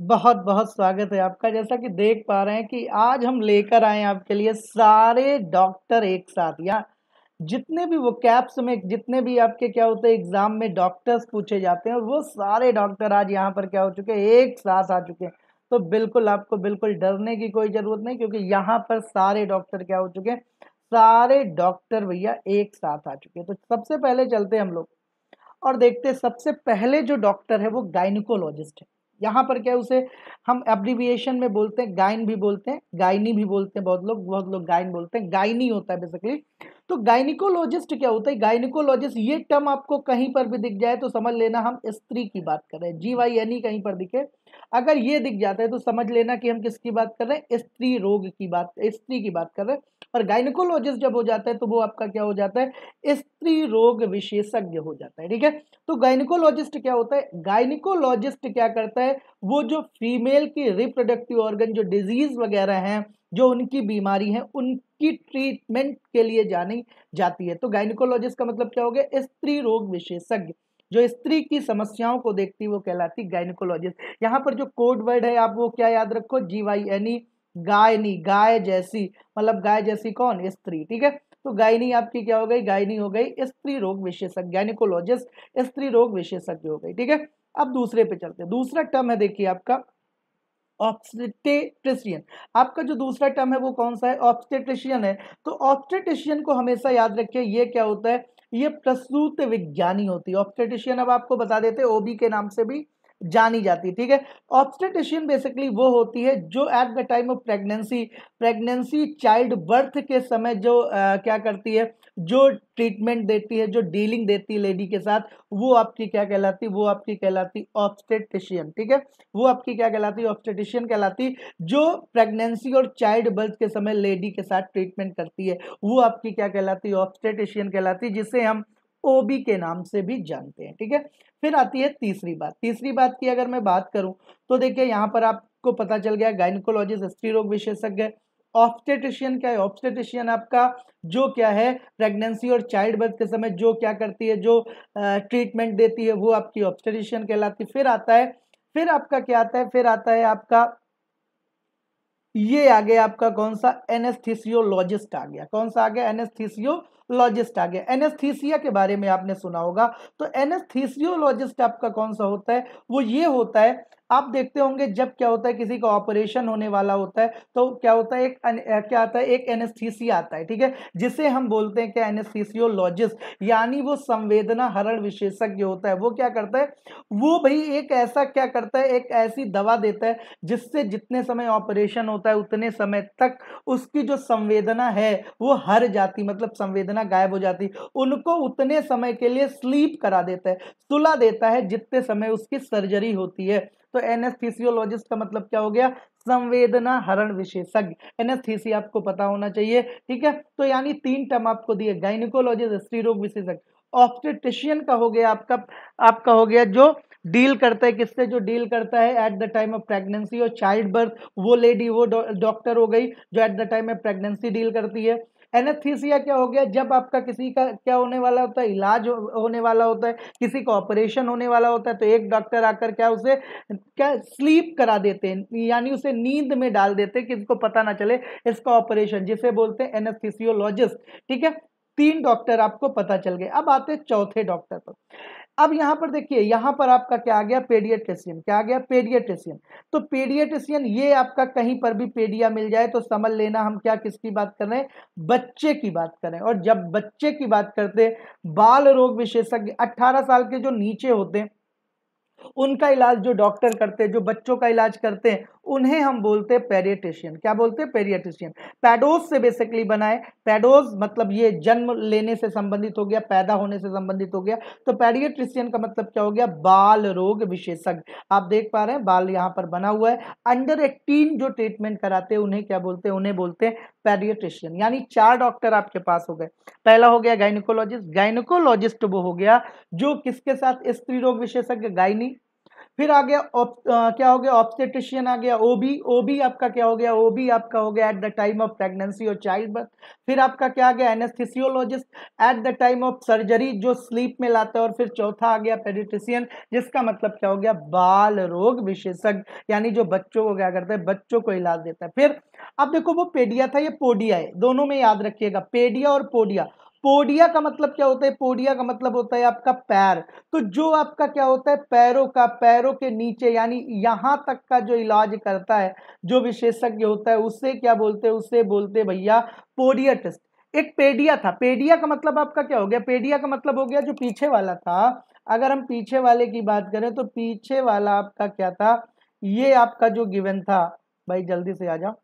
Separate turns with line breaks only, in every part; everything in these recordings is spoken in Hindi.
बहुत बहुत स्वागत है आपका जैसा कि देख पा रहे हैं कि आज हम लेकर आए हैं आपके लिए सारे डॉक्टर एक साथ या जितने भी वो कैप्स में जितने भी आपके क्या होते हैं एग्जाम में डॉक्टर्स पूछे जाते हैं और वो सारे डॉक्टर आज यहाँ पर क्या हो चुके हैं एक साथ आ चुके हैं तो बिल्कुल आपको बिल्कुल डरने की कोई ज़रूरत नहीं क्योंकि यहाँ पर सारे डॉक्टर क्या हो चुके हैं सारे डॉक्टर भैया एक साथ आ चुके हैं तो सबसे पहले चलते हम लोग और देखते सबसे पहले जो डॉक्टर है वो गाइनिकोलॉजिस्ट है यहाँ पर क्या उसे हम एब्रीविएशन में बोलते हैं गायन भी बोलते हैं गायनी भी बोलते हैं बहुत लोग बहुत लोग गायन बोलते हैं गायनी होता है बेसिकली तो गायनिकोलॉजिस्ट क्या होता है गायनिकोलॉजिस्ट ये टर्म आपको कहीं पर भी दिख जाए तो समझ लेना हम स्त्री की बात कर रहे हैं जी वाई एन ई कहीं पर दिखे अगर ये दिख जाता है तो समझ लेना कि हम किसकी बात कर रहे हैं स्त्री रोग की बात स्त्री की बात कर रहे हैं और गायनकोलॉजिस्ट जब हो जाता है तो वो आपका क्या हो जाता है स्त्री रोग विशेषज्ञ हो जाता है ठीक है तो गायनकोलॉजिस्ट क्या होता है गायनिकोलॉजिस्ट क्या करता है वो जो फीमेल की रिप्रोडक्टिव ऑर्गन जो डिजीज वगैरह हैं जो उनकी बीमारी है उनकी ट्रीटमेंट के लिए जानी जाती है तो गाइनिकोलॉजिस्ट का मतलब क्या हो गया स्त्री रोग विशेषज्ञ जो स्त्री की समस्याओं को देखती वो कहलाती गायनिकोलॉजिस्ट यहाँ पर जो कोड वर्ड है आप वो क्या याद रखो जी वाई एनी गायनी गाय जैसी मतलब गाय जैसी कौन स्त्री ठीक है तो गायनी आपकी क्या हो गई गायनी हो गई स्त्री रोग विशेषज्ञ गायनिकोलॉजिस्ट स्त्री रोग विशेषज्ञ हो गई ठीक है अब दूसरे पे चलते हैं दूसरा टर्म है देखिए आपका ऑप्सटेट्रिशियन आपका जो दूसरा टर्म है वो कौन सा है ऑप्सटेट्रिशियन है तो ऑप्सटेट्रिशियन को हमेशा याद रखिए ये क्या होता है ये प्रसूत विज्ञानी होती है ऑप्टेटिशियन अब आपको बता देते ओबी के नाम से भी जानी जाती है ठीक है ऑब्स्टेटिशियन बेसिकली वो होती है जो at the time of pregnancy pregnancy child birth के समय जो आ, क्या करती है जो ट्रीटमेंट देती है जो डीलिंग देती है लेडी के साथ वो आपकी क्या कहलाती वो आपकी कहलाती ऑप्स्टेटिशियन ठीक है वो आपकी क्या कहलाती ऑब्स्टेटिशियन कहलाती जो प्रेगनेंसी और चाइल्ड बर्थ के समय लेडी के साथ ट्रीटमेंट करती है वो आपकी क्या कहलाती ऑप्स्टेटिशियन कहलाती जिसे हम ओबी के नाम से भी जानते हैं ठीक है फिर आती है तीसरी बात तीसरी बात की अगर मैं बात करूं तो देखिए यहाँ पर आपको पता चल गया गाइनकोलॉजिस्ट स्त्री रोग विशेषज्ञ ऑब्स्टेटिशियन क्या है ऑब्स्टेटिशियन आपका जो क्या है प्रेगनेंसी और चाइल्ड बर्थ के समय जो क्या करती है जो ट्रीटमेंट देती है वो आपकी ऑब्स्टेटिशियन कहलाती फिर आता है फिर आपका क्या आता है फिर आता है आपका ये आ गया आपका कौन सा एनेस्थिसियोलॉजिस्ट आ गया कौन सा आ गया एनेस्थिसियोलॉजिस्ट आ गया एनेस्थीसिया के बारे में आपने सुना होगा तो एनेस्थीसियोलॉजिस्ट आपका कौन सा होता है वो ये होता है आप देखते होंगे जब क्या होता है किसी का ऑपरेशन होने वाला होता है तो क्या होता है एक क्या आता है एक एनेस्थीसी आता है ठीक है जिसे हम बोलते हैं कि एनेस्थीसियोलॉजिस्ट यानी वो संवेदना हरण विशेषज्ञ होता है वो क्या करता है वो भाई एक ऐसा क्या करता है एक ऐसी दवा देता है जिससे जितने समय ऑपरेशन होता है उतने समय तक उसकी जो संवेदना है वो हर जाती मतलब संवेदना गायब हो जाती उनको उतने समय के लिए स्लीप करा देता है सुला देता है जितने समय उसकी सर्जरी होती है तो एनेस्थीसियोलॉजिस्ट का मतलब क्या हो गया संवेदना हरण विशेषज्ञ एनेस्थीसी आपको पता होना चाहिए ठीक है तो यानी तीन टर्म आपको दिए गाइनिकोलॉजिस्ट स्त्री रोग विशेषज्ञ ऑप्टेटिशियन का हो गया आपका आपका हो गया जो डील करता है किससे जो डील करता है at the time of pregnancy और चाइल्ड बर्थ वो लेडी वो डॉक्टर हो गई जो at the time of pregnancy deal करती है एनेस्थीसिया क्या हो गया जब आपका किसी का क्या होने वाला होता है इलाज होने वाला होता है किसी का ऑपरेशन होने वाला होता है तो एक डॉक्टर आकर क्या उसे क्या स्लीप करा देते हैं यानी उसे नींद में डाल देते हैं कि पता ना चले इसका ऑपरेशन जिसे बोलते हैं एनेस्थीसियोलॉजिस्ट ठीक है तीन डॉक्टर आपको पता चल गए अब आते चौथे डॉक्टर पर अब यहाँ पर देखिए यहां पर आपका क्या आ गया पेडियटेशियन क्या आ गया पेडियटेशियन तो पेडियटेशियन ये आपका कहीं पर भी पेडिया मिल जाए तो समझ लेना हम क्या किसकी बात कर रहे हैं बच्चे की बात कर रहे हैं और जब बच्चे की बात करते हैं बाल रोग विशेषज्ञ 18 साल के जो नीचे होते हैं उनका इलाज जो डॉक्टर करते हैं जो बच्चों का इलाज करते हैं उन्हें हम बोलते हैं पेरियटिशियन क्या बोलते हैं पेरियटिशियन पैडोस से बेसिकली बनाए पैडोस मतलब ये जन्म लेने से संबंधित हो गया पैदा होने से संबंधित हो गया तो पेरियटिशियन का मतलब क्या हो गया बाल रोग विशेषज्ञ आप देख पा रहे हैं बाल यहाँ पर बना हुआ है अंडर एटीन जो ट्रीटमेंट कराते हैं उन्हें क्या बोलते हैं उन्हें बोलते हैं पेरियटिशियन यानी चार डॉक्टर आपके पास हो गए पहला हो गया गाइनिकोलॉजिस्ट गाइनिकोलॉजिस्ट वो हो गया जो किसके साथ स्त्री रोग विशेषज्ञ गायनी फिर आ गया ऑप क्या हो गया ऑप्स्टेट्रिशियन आ गया ओबी ओबी आपका क्या हो गया ओबी आपका हो गया at the time of pregnancy और चाइल्ड बर्थ फिर आपका क्या आ गया anaesthesiologist at the time of surgery जो स्लीप में लाता है और फिर चौथा आ गया पेडिट्रिशियन जिसका मतलब क्या हो गया बाल रोग विशेषज्ञ यानी जो बच्चों को क्या करता है बच्चों को इलाज देता है फिर अब देखो वो पेडिया था ये पोडिया है दोनों में याद रखिएगा पेडिया और पोडिया पोडिया का मतलब क्या होता है पोडिया का मतलब होता है आपका पैर तो जो आपका क्या होता है पैरों का पैरों के नीचे यानी यहां तक का जो इलाज करता है जो विशेषज्ञ होता है उसे क्या बोलते हैं उसे बोलते भैया पोडियाटिस्ट एक पेडिया था पेडिया का मतलब आपका क्या हो गया पेडिया का मतलब हो गया जो पीछे वाला था अगर हम पीछे वाले की बात करें तो पीछे वाला आपका क्या था ये आपका जो गिवन था भाई जल्दी से आ जाओ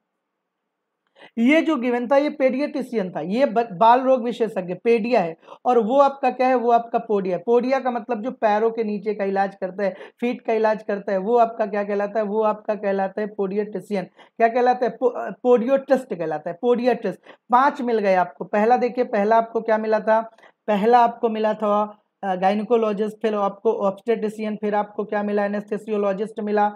ये जो गिवन था ये पेडियाटिशियन था ये बाल रोग विशेषज्ञ पेडिया है और वो आपका क्या है वो आपका पोडिया पोडिया का मतलब जो पैरों के नीचे का इलाज करता है फीट का इलाज करता है वो आपका क्या कहलाता है वो आपका कहलाता है पोडियाटिशियन क्या कहलाता है पो, पोडियोटिस्ट कहलाता है पोडियाटिस्ट पांच मिल गए आपको पहला देखिए पहला आपको क्या मिला था पहला आपको मिला था गाइनकोलॉजिस्ट फिर आपको ऑब्स्टेटिशियन फिर आपको क्या मिला एनेस्थेसियोलॉजिस्ट मिला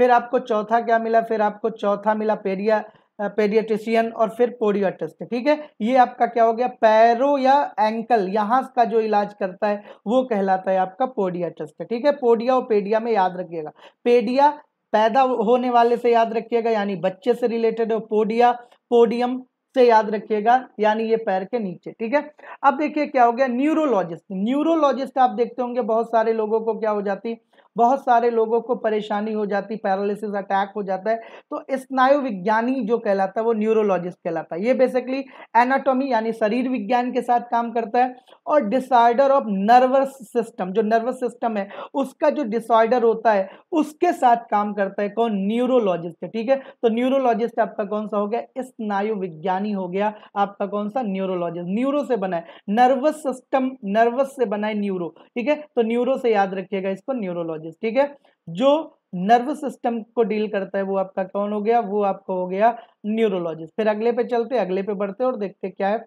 फिर आपको चौथा क्या मिला फिर आपको चौथा मिला पेडिया पेडियाट्रिशियन और फिर पोडियाटिस्ट ठीक है ये आपका क्या हो गया पैरों या एंकल यहाँ का जो इलाज करता है वो कहलाता है आपका पोडियाट्रिस्ट ठीक है पोडिया और पेडिया में याद रखिएगा पेडिया पैदा होने वाले से याद रखिएगा यानी बच्चे से रिलेटेड हो पोडिया पोडियम से याद रखिएगा यानी ये पैर के नीचे ठीक है अब देखिए क्या हो गया न्यूरोलॉजिस्ट न्यूरोलॉजिस्ट आप देखते होंगे बहुत सारे लोगों को क्या हो जाती है बहुत सारे लोगों को परेशानी हो जाती पैरालिसिस अटैक हो जाता है तो स्नायु विज्ञानी जो कहलाता है वो न्यूरोलॉजिस्ट कहलाता है ये बेसिकली एनाटॉमी यानी शरीर विज्ञान के साथ काम करता है और डिसऑर्डर ऑफ नर्वस सिस्टम जो नर्वस सिस्टम है उसका जो डिसऑर्डर होता है उसके साथ काम करता है कौन न्यूरोलॉजिस्ट है ठीक है तो न्यूरोलॉजिस्ट आपका कौन सा हो गया स्नायु विज्ञानी हो गया आपका कौन सा न्यूरोलॉजिस्ट न्यूरो से बना है नर्वस सिस्टम नर्वस से बना है न्यूरो ठीक है तो न्यूरो से याद रखिएगा इसको न्यूरोलॉजिस्ट पैथोलॉजिस्ट ठीक है जो नर्वस सिस्टम को डील करता है वो आपका कौन हो गया वो आपका हो गया न्यूरोलॉजिस्ट फिर अगले पे चलते अगले पे बढ़ते और देखते क्या है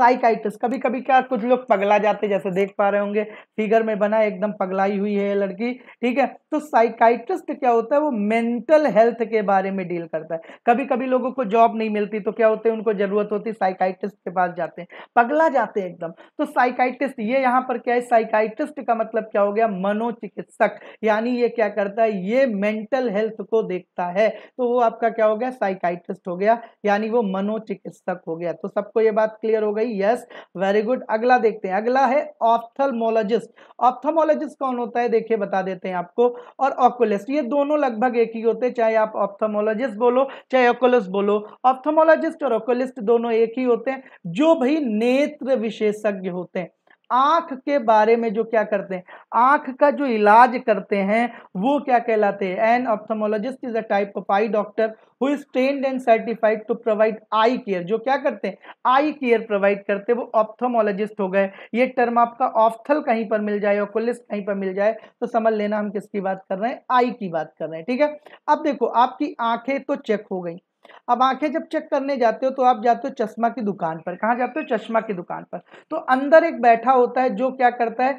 साइकाइटिस कभी कभी क्या कुछ लोग पगला जाते जैसे देख पा रहे होंगे फिगर में बना एकदम पगलाई हुई है लड़की ठीक है तो साइकाइटिस्ट क्या होता है वो मेंटल हेल्थ के बारे में डील करता है कभी कभी लोगों को जॉब नहीं मिलती तो क्या होते हैं उनको जरूरत होती है साइकाइटिस्ट के पास जाते हैं पगला जाते हैं एकदम तो साइकाइटिस्ट ये यहाँ पर क्या है साइकाइटिस्ट का मतलब क्या हो गया मनोचिकित्सक यानी ये क्या करता है ये मेंटल हेल्थ को देखता है तो वो आपका क्या हो गया साइकाइटिस्ट हो गया यानी वो मनोचिकित्सक हो गया तो सबको ये बात क्लियर हो गई भाई यस वेरी गुड अगला देखते हैं अगला है ऑप्थलमोलॉजिस्ट ऑप्थमोलॉजिस्ट कौन होता है देखिए बता देते हैं आपको और ऑकुलिस्ट ये दोनों लगभग एक ही होते हैं चाहे आप ऑप्थमोलॉजिस्ट बोलो चाहे ऑकुलिस्ट बोलो ऑप्थमोलॉजिस्ट और ऑकुलिस्ट दोनों एक ही होते हैं जो भाई नेत्र विशेषज्ञ होते हैं आंख के बारे में जो क्या करते हैं आंख का जो इलाज करते हैं वो क्या कहलाते हैं an ophthalmologist is a type of eye doctor who is train and certified to provide eye care जो क्या करते हैं आई केयर प्रोवाइड करते हैं वो ऑप्थोमोलॉजिस्ट हो गए ये टर्म आपका ऑफ्थल कहीं पर मिल जाए ओकुलिस्ट कहीं पर मिल जाए तो समझ लेना हम किसकी बात कर रहे हैं आई की बात कर रहे हैं ठीक है अब देखो आपकी आंखें तो चेक हो गई अब आंखें जब चेक करने जाते हो तो आप जाते हो चश्मा की दुकान पर कहाँ जाते हो चश्मा की दुकान पर तो अंदर एक बैठा होता है जो क्या करता है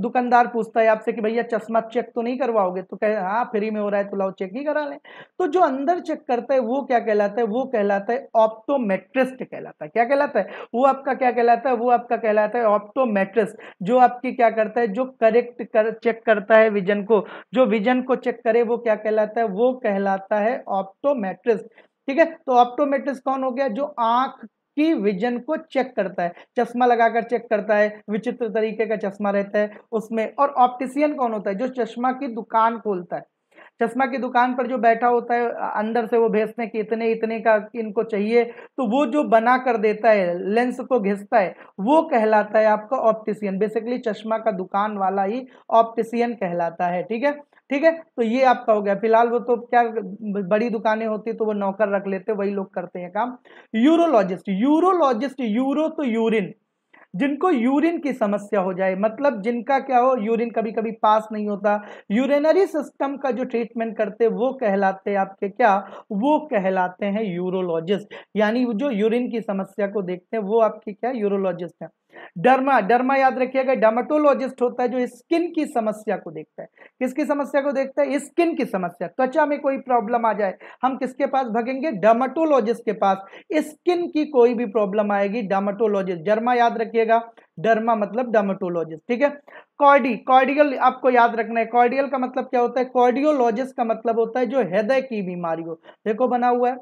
दुकानदार पूछता है आपसे कि भैया चश्मा चेक तो नहीं करवाओगे तो कहे हाँ फ्री में हो रहा है तो लाओ चेक ही करा लें तो जो अंदर चेक करता है वो क्या कहलाता है वो कहलाता है ऑप्टोमेट्रिस्ट कहलाता है क्या कहलाता है वो आपका क्या कहलाता है वो आपका कहलाता है ऑप्टोमेट्रिस्ट जो आपकी क्या करता है जो करेक्ट कर चेक करता है विजन को जो विजन को चेक करे वो क्या कहलाता है वो कहलाता है ऑप्टोमेट्रिस्ट ठीक है तो ऑप्टोमेट्रिस्ट कौन हो गया जो आंख की विजन को चेक करता है चश्मा लगाकर चेक करता है विचित्र तरीके का चश्मा रहता है उसमें और ऑप्टिशियन कौन होता है जो चश्मा की दुकान खोलता है चश्मा की दुकान पर जो बैठा होता है अंदर से वो भेजते हैं कि इतने इतने का इनको चाहिए तो वो जो बना कर देता है लेंस को घिसता है वो कहलाता है आपका ऑप्टिशियन बेसिकली चश्मा का दुकान वाला ही ऑप्टिशियन कहलाता है ठीक है ठीक है तो ये आपका हो गया फिलहाल वो तो क्या बड़ी दुकानें होती तो वो नौकर रख लेते वही लोग करते हैं काम यूरोलॉजिस्ट यूरोलॉजिस्ट यूरो तो यूरिन जिनको यूरिन की समस्या हो जाए मतलब जिनका क्या हो यूरिन कभी कभी पास नहीं होता यूरिनरी सिस्टम का जो ट्रीटमेंट करते वो कहलाते आपके क्या वो कहलाते हैं यूरोलॉजिस्ट यानी जो यूरिन की समस्या को देखते हैं वो आपके क्या यूरोलॉजिस्ट हैं डर्मा डर्मा याद रखिएगा डर्माटोलॉजिस्ट होता है जो स्किन की समस्या को देखता है किसकी समस्या को देखता है स्किन की समस्या त्वचा में कोई प्रॉब्लम आ जाए हम किसके पास भगेंगे डर्माटोलॉजिस्ट के पास स्किन की कोई भी प्रॉब्लम आएगी डर्माटोलॉजिस्ट डर्मा याद रखिएगा डर्मा मतलब डर्माटोलॉजिस्ट ठीक है कॉर्डी कॉर्डियल आपको याद रखना है कॉर्डियल का मतलब क्या होता है कॉर्डियोलॉजिस्ट का मतलब होता है जो हृदय की बीमारी हो देखो बना हुआ है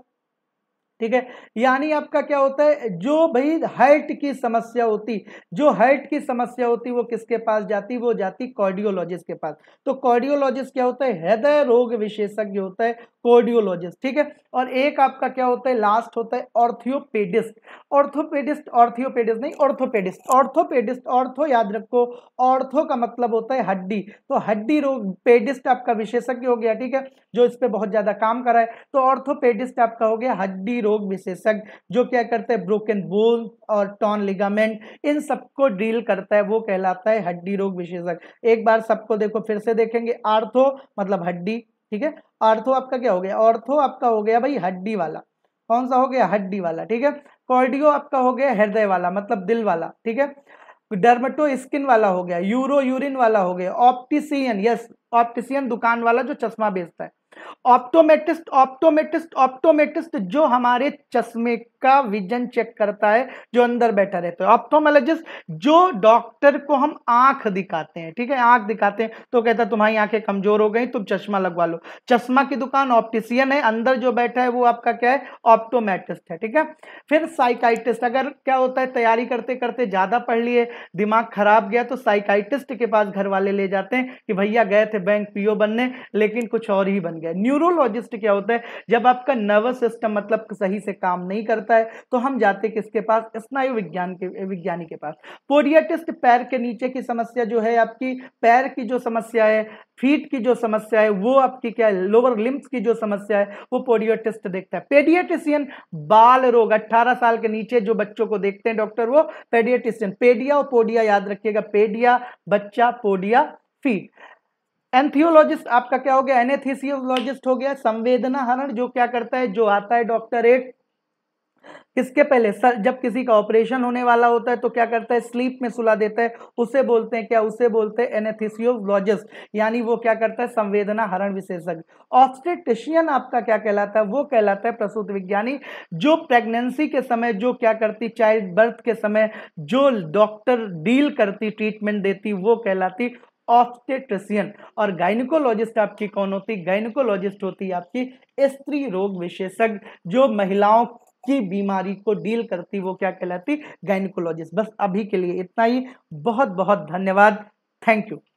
ठीक है यानी आपका क्या होता है जो भाई हाइट की समस्या होती जो हाइट की समस्या होती वो किसके पास जाती वो जाती कार्डियोलॉजिस्ट के पास तो कार्डियोलॉजिस्ट क्या होता है हृदय रोग विशेषज्ञ होता है कार्डियोलॉजिस्ट ठीक है और एक आपका क्या होता है लास्ट होता है ऑर्थियोपेडिस्ट ऑर्थोपेडिस्ट ऑर्थियोपेडिस्ट नहीं ऑर्थोपेडिस्ट ऑर्थोपेडिस्ट ऑर्थो याद रखो ऑर्थो का मतलब होता है हड्डी तो हड्डी रोग पेडिस्ट आपका विशेषज्ञ हो गया ठीक है जो इस पर बहुत ज्यादा काम करा है तो ऑर्थोपेडिस्ट आपका हो गया हड्डी रोग विशेषज्ञ जो क्या करता है ब्रोकन बोन और टॉन लिगामेंट इन सबको डील करता है वो कहलाता है हड्डी रोग विशेषज्ञ एक बार सबको देखो फिर से देखेंगे आर्थो मतलब हड्डी ठीक है आर्थो आपका क्या हो गया ऑर्थो आपका हो गया भाई हड्डी वाला कौन सा हो गया हड्डी वाला ठीक है कॉर्डियो आपका हो गया हृदय वाला मतलब दिल वाला ठीक है डर्मेटो स्किन वाला हो गया यूरो यूरिन वाला हो गया ऑप्टिसियन यस ऑप्टिसियन दुकान वाला जो चश्मा बेचता है ऑप्टोमेटिस्ट ऑप्टोमेटिस्ट ऑप्टोमेटिस्ट जो हमारे चश्मे का विजन चेक करता है जो अंदर बैठा रहता है ऑप्टोमोलॉजिस्ट जो डॉक्टर को हम आंख दिखाते हैं ठीक है आंख दिखाते हैं तो कहता है तुम्हारी आंखें कमजोर हो गई तुम चश्मा लगवा लो चश्मा की दुकान ऑप्टिशियन है अंदर जो बैठा है वो आपका क्या है ऑप्टोमेटिस्ट है ठीक है फिर साइकाइटिस्ट अगर क्या होता है तैयारी करते करते ज्यादा पढ़ लिए दिमाग खराब गया तो साइकाइटिस्ट के पास घर वाले ले जाते हैं कि भैया गए थे बैंक पीओ बनने लेकिन कुछ और ही बने गया न्यूरोलॉजिस्ट क्या होता है जब आपका नर्वस सिस्टम मतलब सही से काम नहीं करता है तो हम जाते किसके पास स्नायु विज्ञान के विज्ञानी के पास पोडियाटिस्ट पैर के नीचे की समस्या जो है आपकी पैर की जो समस्या है फीट की जो समस्या है वो आपकी क्या है लोअर लिम्स की जो समस्या है वो पोडियोटिस्ट देखता है पेडियाटिसियन बाल रोग 18 साल के नीचे जो बच्चों को देखते हैं डॉक्टर वो पेडियाटिसियन पेडिया और पोडिया याद रखिएगा पेडिया बच्चा पोडिया फीट एंथियोलॉजिस्ट आपका क्या हो गया एनेथिसियोलॉजिस्ट हो गया संवेदना हरण जो क्या करता है जो आता है डॉक्टरेट किसके पहले सर जब किसी का ऑपरेशन होने वाला होता है तो क्या करता है स्लीप में सुला देता है उसे बोलते हैं क्या उसे बोलते हैं एनेथिसियोलॉजिस्ट यानी वो क्या करता है संवेदना हरण विशेषज्ञ ऑब्स्टेटिशियन आपका क्या कहलाता है वो कहलाता है प्रसूत विज्ञानी जो प्रेगनेंसी के समय जो क्या करती चाइल्ड बर्थ के समय जो डॉक्टर डील करती ट्रीटमेंट देती वो कहलाती ऑप्टेट्रिशियन और गाइनिकोलॉजिस्ट आपकी कौन होती गाइनिकोलॉजिस्ट होती आपकी स्त्री रोग विशेषज्ञ जो महिलाओं की बीमारी को डील करती वो क्या कहलाती गाइनिकोलॉजिस्ट बस अभी के लिए इतना ही बहुत बहुत धन्यवाद थैंक यू